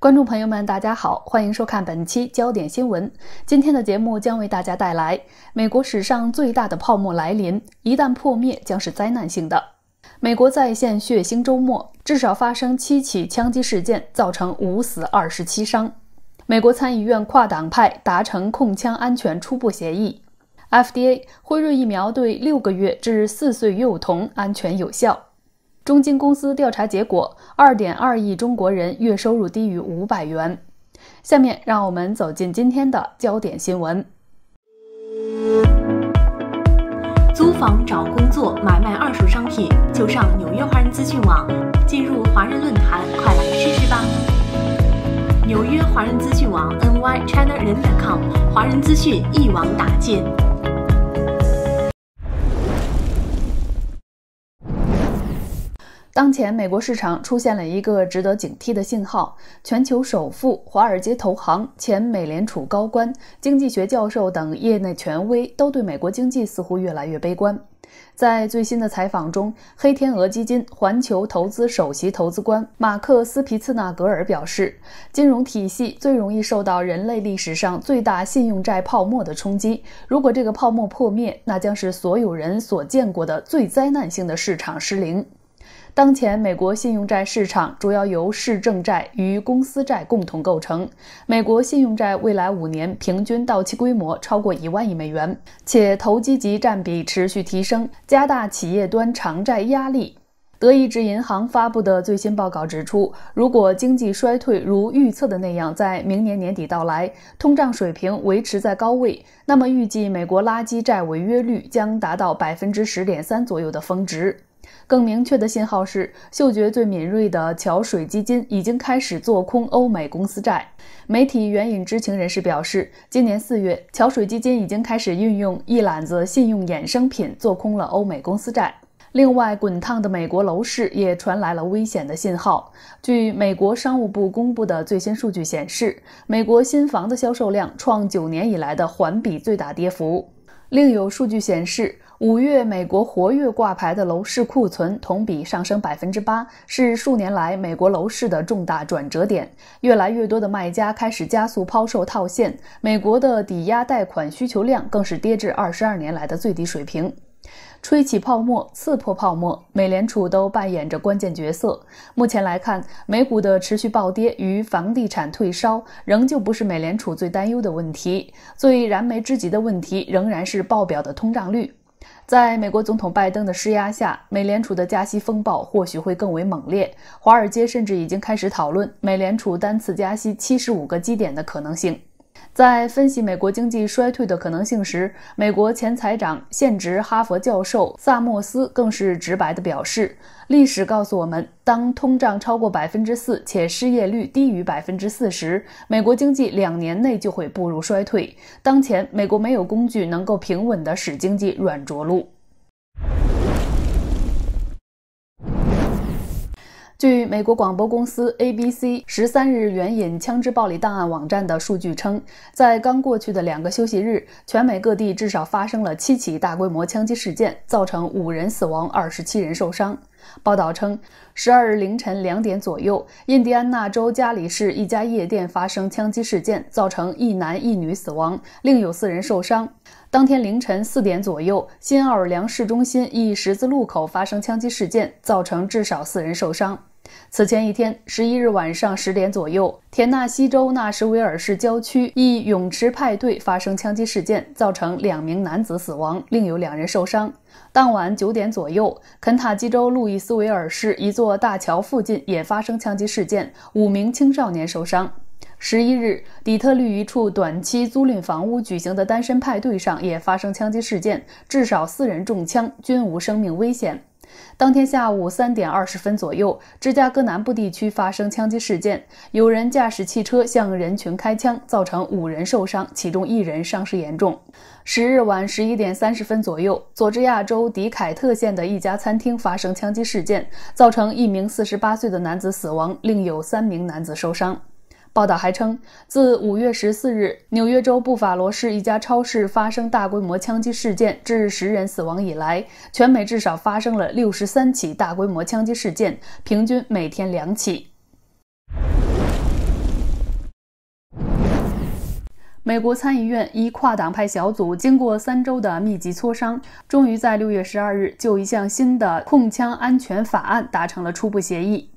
观众朋友们，大家好，欢迎收看本期焦点新闻。今天的节目将为大家带来：美国史上最大的泡沫来临，一旦破灭将是灾难性的。美国再现血腥周末，至少发生七起枪击事件，造成五死二十七伤。美国参议院跨党派达成控枪安全初步协议。FDA 辉瑞疫苗对六个月至四岁幼童安全有效。中金公司调查结果：二点二亿中国人月收入低于五百元。下面让我们走进今天的焦点新闻。租房、找工作、买卖二手商品，就上纽约华人资讯网。进入华人论坛，快来试试吧！纽约华人资讯网 n y china 人 .com，华人资讯一网打尽。当前，美国市场出现了一个值得警惕的信号。全球首富、华尔街投行前美联储高官、经济学教授等业内权威都对美国经济似乎越来越悲观。在最新的采访中，黑天鹅基金、环球投资首席投资官马克·斯皮茨纳格尔表示：“金融体系最容易受到人类历史上最大信用债泡沫的冲击。如果这个泡沫破灭，那将是所有人所见过的最灾难性的市场失灵。”当前，美国信用债市场主要由市政债与公司债共同构成。美国信用债未来五年平均到期规模超过一万亿美元，且投机级占比持续提升，加大企业端偿债压力。德意志银行发布的最新报告指出，如果经济衰退如预测的那样在明年年底到来，通胀水平维持在高位，那么预计美国垃圾债违约率将达到百分之十点三左右的峰值。更明确的信号是，嗅觉最敏锐的桥水基金已经开始做空欧美公司债。媒体援引知情人士表示，今年四月，桥水基金已经开始运用一揽子信用衍生品做空了欧美公司债。另外，滚烫的美国楼市也传来了危险的信号。据美国商务部公布的最新数据显示，美国新房的销售量创九年以来的环比最大跌幅。另有数据显示。五月，美国活跃挂牌的楼市库存同比上升百分之八，是数年来美国楼市的重大转折点。越来越多的卖家开始加速抛售套现，美国的抵押贷款需求量更是跌至二十二年来的最低水平。吹起泡沫，刺破泡沫，美联储都扮演着关键角色。目前来看，美股的持续暴跌与房地产退烧，仍旧不是美联储最担忧的问题。最燃眉之急的问题，仍然是报表的通胀率。在美国总统拜登的施压下，美联储的加息风暴或许会更为猛烈。华尔街甚至已经开始讨论美联储单次加息七十五个基点的可能性。在分析美国经济衰退的可能性时，美国前财长、现职哈佛教授萨默斯更是直白的表示：“历史告诉我们，当通胀超过百分之四且失业率低于百分之四十，美国经济两年内就会步入衰退。当前，美国没有工具能够平稳的使经济软着陆。”据美国广播公司 ABC 十三日援引枪支暴力档案网站的数据称，在刚过去的两个休息日，全美各地至少发生了七起大规模枪击事件，造成五人死亡、二十七人受伤。报道称，十二日凌晨两点左右，印第安纳州加里市一家夜店发生枪击事件，造成一男一女死亡，另有四人受伤。当天凌晨四点左右，新奥尔良市中心一十字路口发生枪击事件，造成至少四人受伤。此前一天，十一日晚上十点左右，田纳西州纳什维尔市郊区一泳池派对发生枪击事件，造成两名男子死亡，另有两人受伤。当晚九点左右，肯塔基州路易斯维尔市一座大桥附近也发生枪击事件，五名青少年受伤。十一日，底特律一处短期租赁房屋举行的单身派对上也发生枪击事件，至少四人中枪，均无生命危险。当天下午三点二十分左右，芝加哥南部地区发生枪击事件，有人驾驶汽车向人群开枪，造成五人受伤，其中一人伤势严重。十日晚十一点三十分左右，佐治亚州迪凯特县的一家餐厅发生枪击事件，造成一名四十八岁的男子死亡，另有三名男子受伤。报道还称，自五月十四日纽约州布法罗市一家超市发生大规模枪击事件，致十人死亡以来，全美至少发生了六十三起大规模枪击事件，平均每天两起。美国参议院一跨党派小组经过三周的密集磋商，终于在六月十二日就一项新的控枪安全法案达成了初步协议。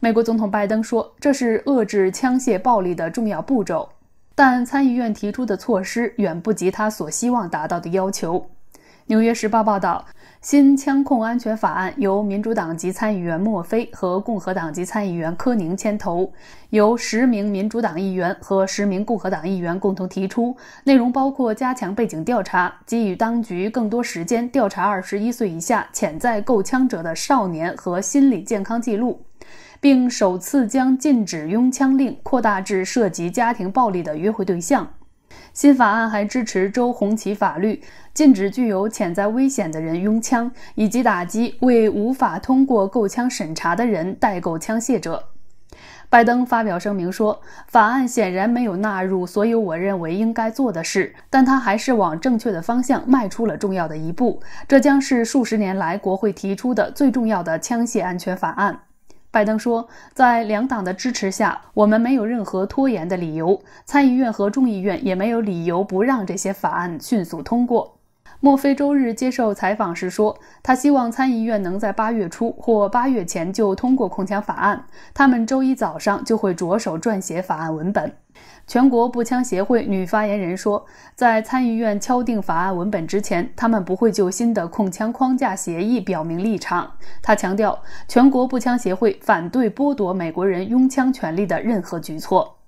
美国总统拜登说：“这是遏制枪械暴力的重要步骤，但参议院提出的措施远不及他所希望达到的要求。”《纽约时报》报道，新枪控安全法案由民主党籍参议员墨菲和共和党籍参议员科宁牵头，由十名民主党议员和十名共和党议员共同提出，内容包括加强背景调查，给予当局更多时间调查二十一岁以下潜在购枪者的少年和心理健康记录。并首次将禁止拥枪令扩大至涉及家庭暴力的约会对象。新法案还支持周红旗法律，禁止具有潜在危险的人拥枪，以及打击为无法通过购枪审查的人代购枪械者。拜登发表声明说：“法案显然没有纳入所有我认为应该做的事，但他还是往正确的方向迈出了重要的一步。这将是数十年来国会提出的最重要的枪械安全法案。”拜登说，在两党的支持下，我们没有任何拖延的理由。参议院和众议院也没有理由不让这些法案迅速通过。莫菲周日接受采访时说，他希望参议院能在八月初或八月前就通过控枪法案。他们周一早上就会着手撰写法案文本。全国步枪协会女发言人说，在参议院敲定法案文本之前，他们不会就新的控枪框架协议表明立场。她强调，全国步枪协会反对剥夺美国人拥枪权利的任何举措。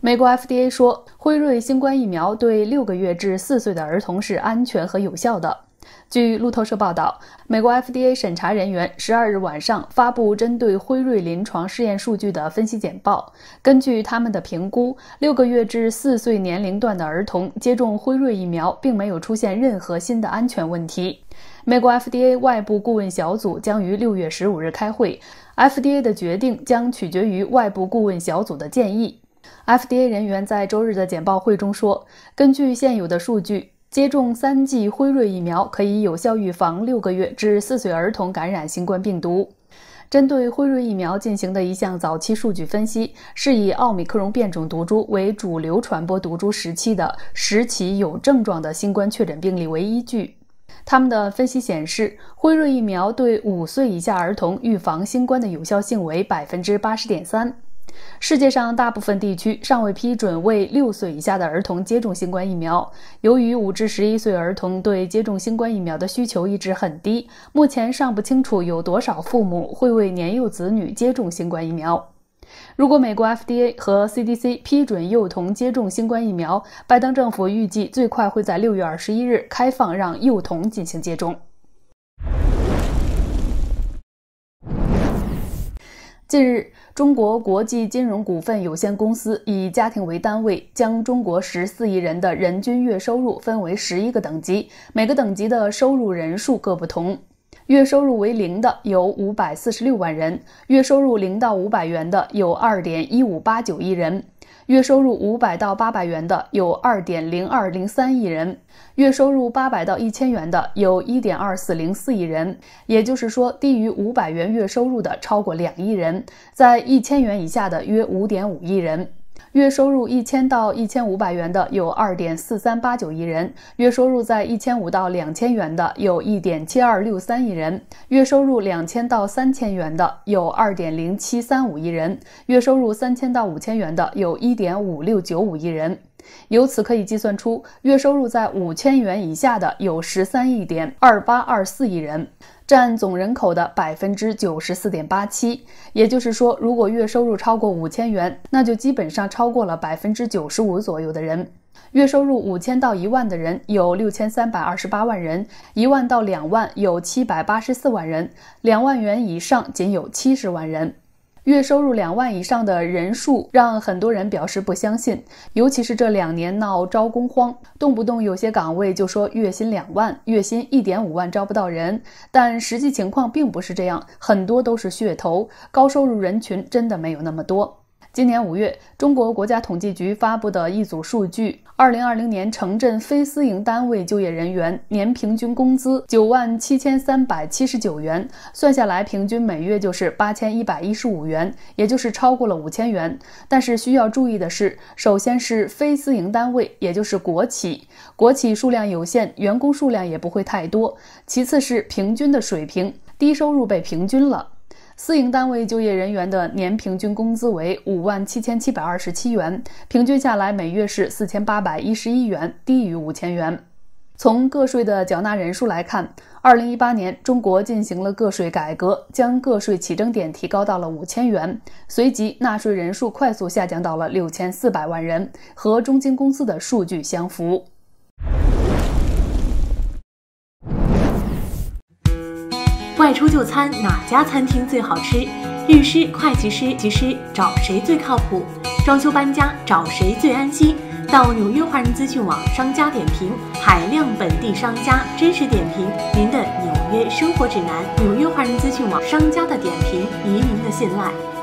美国 FDA 说，辉瑞新冠疫苗对六个月至四岁的儿童是安全和有效的。据路透社报道，美国 FDA 审查人员十二日晚上发布针对辉瑞临床试验数据的分析简报。根据他们的评估，六个月至四岁年龄段的儿童接种辉瑞疫苗并没有出现任何新的安全问题。美国 FDA 外部顾问小组将于六月十五日开会，FDA 的决定将取决于外部顾问小组的建议。FDA 人员在周日的简报会中说：“根据现有的数据。”接种三剂辉瑞疫苗可以有效预防六个月至四岁儿童感染新冠病毒。针对辉瑞疫苗进行的一项早期数据分析，是以奥密克戎变种毒株为主流传播毒株时期的十起有症状的新冠确诊病例为依据。他们的分析显示，辉瑞疫苗对五岁以下儿童预防新冠的有效性为百分之八十点三。世界上大部分地区尚未批准为六岁以下的儿童接种新冠疫苗。由于五至十一岁儿童对接种新冠疫苗的需求一直很低，目前尚不清楚有多少父母会为年幼子女接种新冠疫苗。如果美国 FDA 和 CDC 批准幼童接种新冠疫苗，拜登政府预计最快会在六月二十一日开放让幼童进行接种。近日，中国国际金融股份有限公司以家庭为单位，将中国十四亿人的人均月收入分为十一个等级，每个等级的收入人数各不同。月收入为零的有五百四十六万人，月收入零到五百元的有二点一五八九亿人。月收入五百到八百元的有二点零二零三亿人，月收入八百到一千元的有一点二四零四亿人，也就是说，低于五百元月收入的超过两亿人，在一千元以下的约五点五亿人。月收入一千到一千五百元的有二点四三八九亿人，月收入在一千五到两千元的有一点七二六三亿人，月收入两千到三千元的有二点零七三五亿人，月收入三千到五千元的有一点五六九五亿人。由此可以计算出，月收入在五千元以下的有十三亿点二八二四亿人，占总人口的百分之九十四点八七。也就是说，如果月收入超过五千元，那就基本上超过了百分之九十五左右的人。月收入五千到一万的人有六千三百二十八万人，一万到两万有七百八十四万人，两万元以上仅有七十万人。月收入两万以上的人数让很多人表示不相信，尤其是这两年闹招工荒，动不动有些岗位就说月薪两万、月薪一点五万招不到人，但实际情况并不是这样，很多都是噱头，高收入人群真的没有那么多。今年五月，中国国家统计局发布的一组数据：，二零二零年城镇非私营单位就业人员年平均工资九万七千三百七十九元，算下来平均每月就是八千一百一十五元，也就是超过了五千元。但是需要注意的是，首先是非私营单位，也就是国企，国企数量有限，员工数量也不会太多；其次是平均的水平，低收入被平均了。私营单位就业人员的年平均工资为五万七千七百二十七元，平均下来每月是四千八百一十一元，低于五千元。从个税的缴纳人数来看，二零一八年中国进行了个税改革，将个税起征点提高到了五千元，随即纳税人数快速下降到了六千四百万人，和中金公司的数据相符。外出就餐哪家餐厅最好吃？律师、会计师、技师找谁最靠谱？装修搬家找谁最安心？到纽约华人资讯网商家点评，海量本地商家真实点评，您的纽约生活指南。纽约华人资讯网商家的点评，移民的信赖。